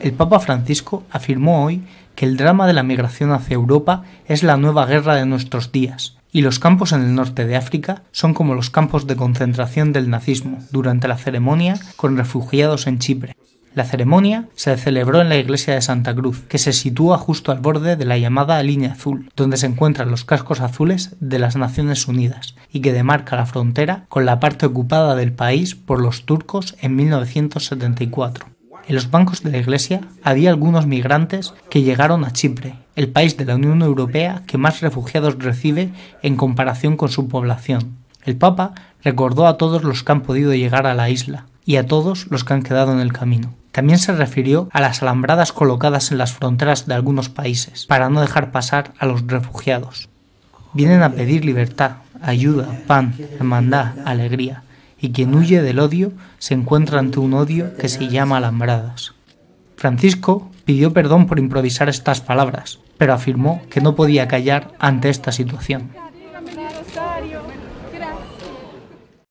El Papa Francisco afirmó hoy que el drama de la migración hacia Europa es la nueva guerra de nuestros días, y los campos en el norte de África son como los campos de concentración del nazismo durante la ceremonia con refugiados en Chipre. La ceremonia se celebró en la iglesia de Santa Cruz, que se sitúa justo al borde de la llamada línea azul, donde se encuentran los cascos azules de las Naciones Unidas y que demarca la frontera con la parte ocupada del país por los turcos en 1974. En los bancos de la iglesia había algunos migrantes que llegaron a Chipre, el país de la Unión Europea que más refugiados recibe en comparación con su población. El Papa recordó a todos los que han podido llegar a la isla y a todos los que han quedado en el camino. También se refirió a las alambradas colocadas en las fronteras de algunos países para no dejar pasar a los refugiados. Vienen a pedir libertad, ayuda, pan, hermandad, alegría, y quien huye del odio se encuentra ante un odio que se llama alambradas. Francisco pidió perdón por improvisar estas palabras, pero afirmó que no podía callar ante esta situación.